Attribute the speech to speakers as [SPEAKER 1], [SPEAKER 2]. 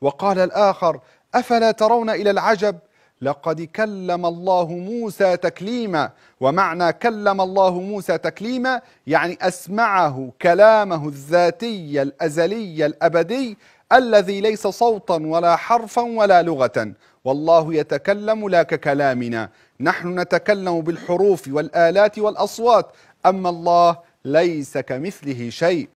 [SPEAKER 1] وقال الآخر أفلا ترون إلى العجب لقد كلم الله موسى تكليما ومعنى كلم الله موسى تكليما يعني أسمعه كلامه الذاتي الأزلي الأبدي الذي ليس صوتا ولا حرفا ولا لغة والله يتكلم لا ككلامنا نحن نتكلم بالحروف والآلات والأصوات أما الله ليس كمثله شيء